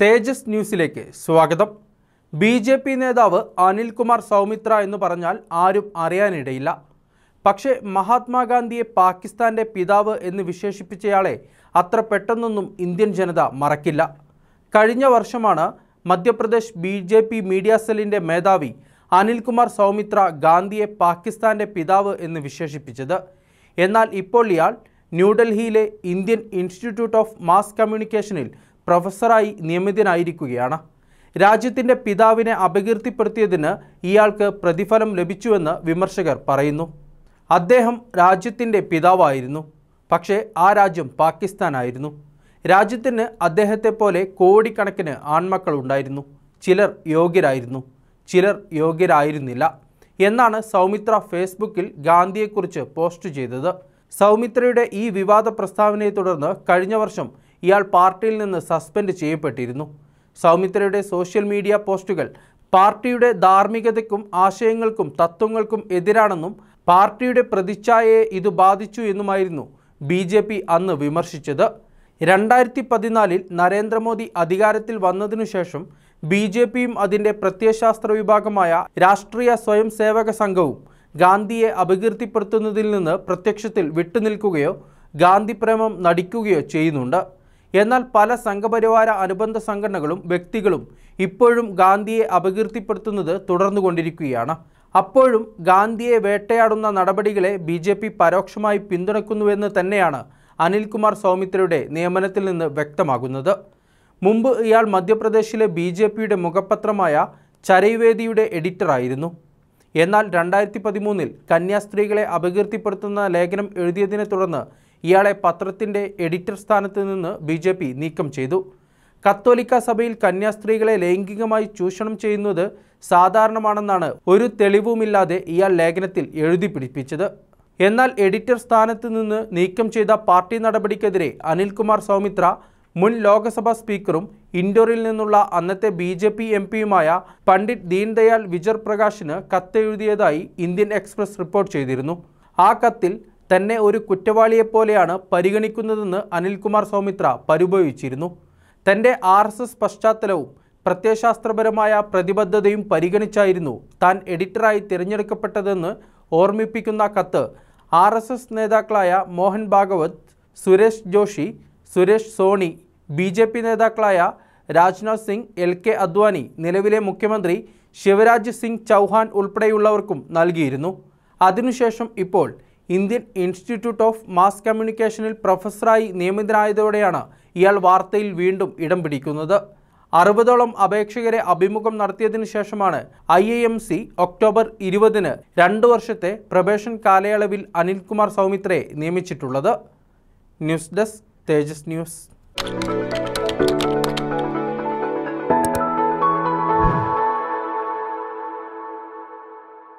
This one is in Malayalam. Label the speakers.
Speaker 1: തേജസ് ന്യൂസിലേക്ക് സ്വാഗതം ബി ജെ പി നേതാവ് അനിൽകുമാർ സൗമിത്ര എന്ന് പറഞ്ഞാൽ ആരും അറിയാനിടയില്ല പക്ഷേ മഹാത്മാഗാന്ധിയെ പാകിസ്ഥാൻ്റെ പിതാവ് എന്ന് വിശേഷിപ്പിച്ചയാളെ അത്ര പെട്ടെന്നൊന്നും ഇന്ത്യൻ ജനത മറക്കില്ല കഴിഞ്ഞ വർഷമാണ് Madhya Pradesh B J P media സെല്ലിൻ്റെ മേധാവി അനിൽകുമാർ സൗമിത്ര ഗാന്ധിയെ പാകിസ്ഥാൻ്റെ പിതാവ് എന്ന് വിശേഷിപ്പിച്ചത് എന്നാൽ ഇപ്പോൾ ഇയാൾ ന്യൂഡൽഹിയിലെ ഇന്ത്യൻ ഇൻസ്റ്റിറ്റ്യൂട്ട് ഓഫ് മാസ് കമ്മ്യൂണിക്കേഷനിൽ പ്രൊഫസറായി നിയമിതനായിരിക്കുകയാണ് രാജ്യത്തിൻ്റെ പിതാവിനെ അപകീർത്തിപ്പെടുത്തിയതിന് ഇയാൾക്ക് പ്രതിഫലം ലഭിച്ചുവെന്ന് വിമർശകർ പറയുന്നു അദ്ദേഹം രാജ്യത്തിൻ്റെ പിതാവായിരുന്നു പക്ഷേ ആ രാജ്യം പാകിസ്ഥാനായിരുന്നു രാജ്യത്തിന് അദ്ദേഹത്തെ പോലെ കോടിക്കണക്കിന് ഉണ്ടായിരുന്നു ചിലർ യോഗ്യരായിരുന്നു ചിലർ യോഗ്യരായിരുന്നില്ല എന്നാണ് സൗമിത്ര ഫേസ്ബുക്കിൽ ഗാന്ധിയെക്കുറിച്ച് പോസ്റ്റ് ചെയ്തത് സൗമിത്രയുടെ ഈ വിവാദ പ്രസ്താവനയെ തുടർന്ന് കഴിഞ്ഞ വർഷം ഇയാൾ പാർട്ടിയിൽ നിന്ന് സസ്പെൻഡ് ചെയ്യപ്പെട്ടിരുന്നു സൗമിത്രയുടെ സോഷ്യൽ മീഡിയ പോസ്റ്റുകൾ പാർട്ടിയുടെ ധാർമ്മികതയ്ക്കും ആശയങ്ങൾക്കും തത്വങ്ങൾക്കും എതിരാണെന്നും പാർട്ടിയുടെ പ്രതിച്ഛായയെ ഇത് ബാധിച്ചു എന്നുമായിരുന്നു ബി ജെ പി അന്ന് വിമർശിച്ചത് രണ്ടായിരത്തി പതിനാലിൽ നരേന്ദ്രമോദി അധികാരത്തിൽ വന്നതിനു ശേഷം ബി ജെ പിയും അതിൻ്റെ പ്രത്യയശാസ്ത്ര വിഭാഗമായ രാഷ്ട്രീയ സ്വയം സേവക സംഘവും ഗാന്ധിയെ അപകീർത്തിപ്പെടുത്തുന്നതിൽ നിന്ന് പ്രത്യക്ഷത്തിൽ വിട്ടുനിൽക്കുകയോ ഗാന്ധിപ്രേമം നടിക്കുകയോ ചെയ്യുന്നുണ്ട് എന്നാൽ പല സംഘപരിവാര അനുബന്ധ സംഘടനകളും വ്യക്തികളും ഇപ്പോഴും ഗാന്ധിയെ അപകീർത്തിപ്പെടുത്തുന്നത് തുടർന്നുകൊണ്ടിരിക്കുകയാണ് അപ്പോഴും ഗാന്ധിയെ വേട്ടയാടുന്ന നടപടികളെ ബി ജെ പി പരോക്ഷമായി പിന്തുണക്കുന്നുവെന്ന് തന്നെയാണ് അനിൽകുമാർ സൗമിത്രയുടെ നിയമനത്തിൽ നിന്ന് വ്യക്തമാകുന്നത് മുമ്പ് ഇയാൾ മധ്യപ്രദേശിലെ ബി ജെ പിയുടെ മുഖപത്രമായ ചരൈവേദിയുടെ എഡിറ്ററായിരുന്നു എന്നാൽ രണ്ടായിരത്തി പതിമൂന്നിൽ കന്യാസ്ത്രീകളെ അപകീർത്തിപ്പെടുത്തുന്ന ലേഖനം എഴുതിയതിനെ തുടർന്ന് ഇയാളെ പത്രത്തിൻ്റെ എഡിറ്റർ സ്ഥാനത്ത് നിന്ന് ബി ജെ പി നീക്കം ചെയ്തു കത്തോലിക്ക സഭയിൽ കന്യാസ്ത്രീകളെ ലൈംഗികമായി ചൂഷണം ചെയ്യുന്നത് സാധാരണമാണെന്നാണ് ഒരു തെളിവുമില്ലാതെ ഇയാൾ ലേഖനത്തിൽ എഴുതി പിടിപ്പിച്ചത് എന്നാൽ എഡിറ്റർ സ്ഥാനത്ത് നിന്ന് നീക്കം ചെയ്ത പാർട്ടി നടപടിക്കെതിരെ അനിൽകുമാർ സൗമിത്ര മുൻ ലോക്സഭാ സ്പീക്കറും ഇൻഡോറിൽ നിന്നുള്ള അന്നത്തെ ബി ജെ പി എം പിയുമായ പണ്ഡിറ്റ് ദീൻദയാൽ വിജർ പ്രകാശിന് കത്തെഴുതിയതായി ഇന്ത്യൻ എക്സ്പ്രസ് റിപ്പോർട്ട് ചെയ്തിരുന്നു ആ കത്തിൽ തന്നെ ഒരു കുറ്റവാളിയെപ്പോലെയാണ് പരിഗണിക്കുന്നതെന്ന് അനിൽകുമാർ സൗമിത്ര പരുപയോഗിച്ചിരുന്നു തൻ്റെ ആർ എസ് എസ് പശ്ചാത്തലവും പ്രത്യയശാസ്ത്രപരമായ പ്രതിബദ്ധതയും പരിഗണിച്ചായിരുന്നു താൻ എഡിറ്ററായി തിരഞ്ഞെടുക്കപ്പെട്ടതെന്ന് ഓർമ്മിപ്പിക്കുന്ന കത്ത് ആർ എസ് എസ് നേതാക്കളായ Mohan Bhagwat Suresh Joshi Suresh Soni B J P നേതാക്കളായ രാജ്നാഥ് സിംഗ് എൽ കെ അദ്വാനി നിലവിലെ മുഖ്യമന്ത്രി ശിവരാജ് സിംഗ് ചൗഹാൻ ഉൾപ്പെടെയുള്ളവർക്കും നൽകിയിരുന്നു അതിനുശേഷം ഇപ്പോൾ ഇന്ത്യൻ ഇൻസ്റ്റിറ്റ്യൂട്ട് ഓഫ് മാസ് കമ്മ്യൂണിക്കേഷനിൽ പ്രൊഫസറായി നിയമിതനായതോടെയാണ് ഇയാൾ വാർത്തയിൽ വീണ്ടും ഇടം പിടിക്കുന്നത് അറുപതോളം അപേക്ഷകരെ അഭിമുഖം നടത്തിയതിനു ശേഷമാണ് I A M C October ഇരുപതിന് രണ്ട് വർഷത്തെ പ്രൊബേഷൻ കാലയളവിൽ അനിൽകുമാർ സൗമിത്രയെ നിയമിച്ചിട്ടുള്ളത് ന്യൂസ് ഡെസ്ക് തേജസ് ന്യൂസ്